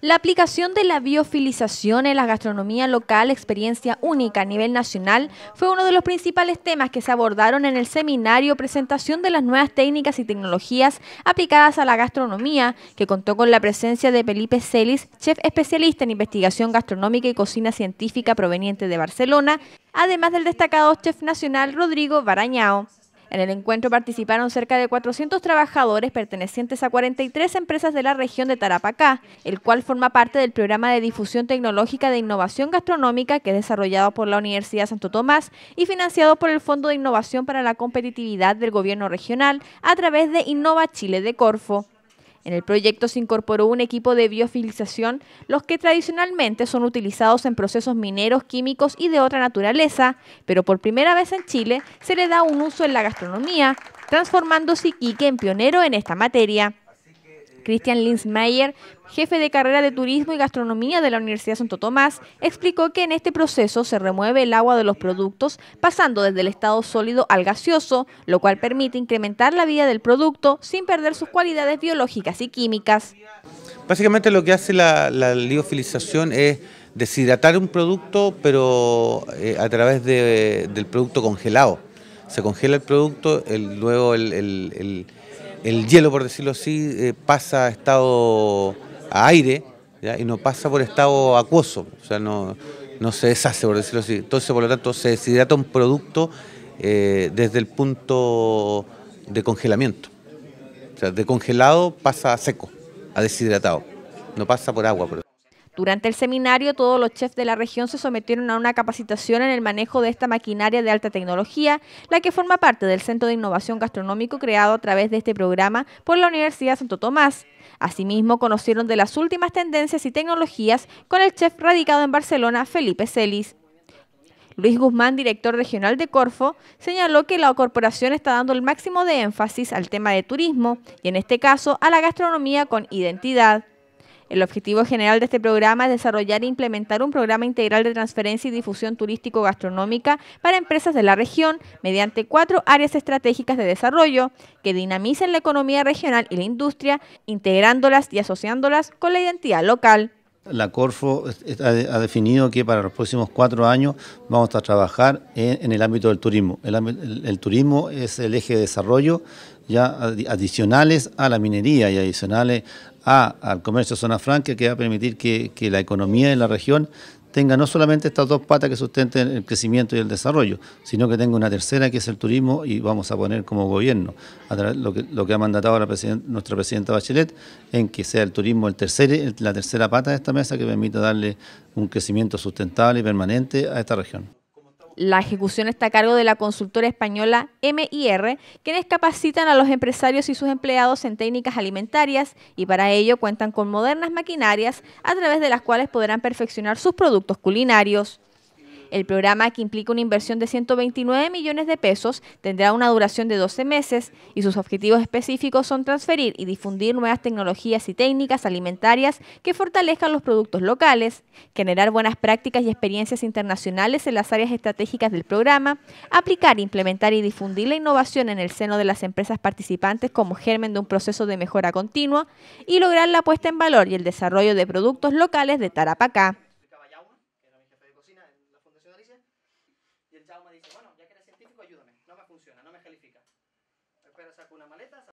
La aplicación de la biofilización en la gastronomía local, experiencia única a nivel nacional, fue uno de los principales temas que se abordaron en el seminario Presentación de las nuevas técnicas y tecnologías aplicadas a la gastronomía, que contó con la presencia de Felipe Celis, chef especialista en investigación gastronómica y cocina científica proveniente de Barcelona, además del destacado chef nacional Rodrigo Barañao. En el encuentro participaron cerca de 400 trabajadores pertenecientes a 43 empresas de la región de Tarapacá, el cual forma parte del programa de difusión tecnológica de innovación gastronómica que es desarrollado por la Universidad Santo Tomás y financiado por el Fondo de Innovación para la Competitividad del Gobierno Regional a través de Innova Chile de Corfo. En el proyecto se incorporó un equipo de biofilización, los que tradicionalmente son utilizados en procesos mineros, químicos y de otra naturaleza, pero por primera vez en Chile se le da un uso en la gastronomía, transformándose Iquique en pionero en esta materia. Christian Linsmeyer, jefe de carrera de Turismo y Gastronomía de la Universidad Santo Tomás, explicó que en este proceso se remueve el agua de los productos pasando desde el estado sólido al gaseoso, lo cual permite incrementar la vida del producto sin perder sus cualidades biológicas y químicas. Básicamente lo que hace la, liofilización es deshidratar un producto, pero eh, a través del producto congelado. Se congela el producto, el, luego el el hielo, por decirlo así, eh, pasa a estado a aire y no pasa por estado acuoso, o sea, no, no se deshace, por decirlo así. Entonces, por lo tanto, se deshidrata un producto eh, desde el punto de congelamiento. O sea, de congelado pasa a seco, a deshidratado. No pasa por agua, por durante el seminario, todos los chefs de la región se sometieron a una capacitación en el manejo de esta maquinaria de alta tecnología, la que forma parte del Centro de Innovación Gastronómico creado a través de este programa por la Universidad Santo Tomás. Asimismo, conocieron de las últimas tendencias y tecnologías con el chef radicado en Barcelona, Felipe Celis. Luis Guzmán, director regional de Corfo, señaló que la corporación está dando el máximo de énfasis al tema de turismo y en este caso a la gastronomía con identidad. El objetivo general de este programa es desarrollar e implementar un programa integral de transferencia y difusión turístico-gastronómica para empresas de la región mediante cuatro áreas estratégicas de desarrollo que dinamicen la economía regional y la industria, integrándolas y asociándolas con la identidad local. La Corfo ha definido que para los próximos cuatro años vamos a trabajar en, el ámbito del turismo. El, turismo es el eje de desarrollo, ya adicionales a la minería y adicionales a, al comercio de zona franca, que va a permitir que la economía de la región tenga no solamente estas dos patas que sustenten el crecimiento y el desarrollo, sino que tenga una tercera que es el turismo y vamos a poner como gobierno a lo, que, lo que ha mandatado nuestra presidenta Bachelet en que sea el turismo la tercera pata de esta mesa que permita darle un crecimiento sustentable y permanente a esta región. La ejecución está a cargo de la consultora española MIR, quienes capacitan a los empresarios y sus empleados en técnicas alimentarias y para ello cuentan con modernas maquinarias a través de las cuales podrán perfeccionar sus productos culinarios. El programa, que implica una inversión de 129 millones de pesos, tendrá una duración de 12 meses y sus objetivos específicos son transferir y difundir nuevas tecnologías y técnicas alimentarias que fortalezcan los productos locales, generar buenas prácticas y experiencias internacionales en las áreas estratégicas del programa, aplicar, implementar y difundir la innovación en el seno de las empresas participantes como germen de un proceso de mejora continua y lograr la puesta en valor y el desarrollo de productos locales de Tarapacá en la Fundación Alicia, y el chavo me dice, bueno, ya que eres científico, ayúdame, no me funciona, no me califica. Espera, saco una maleta,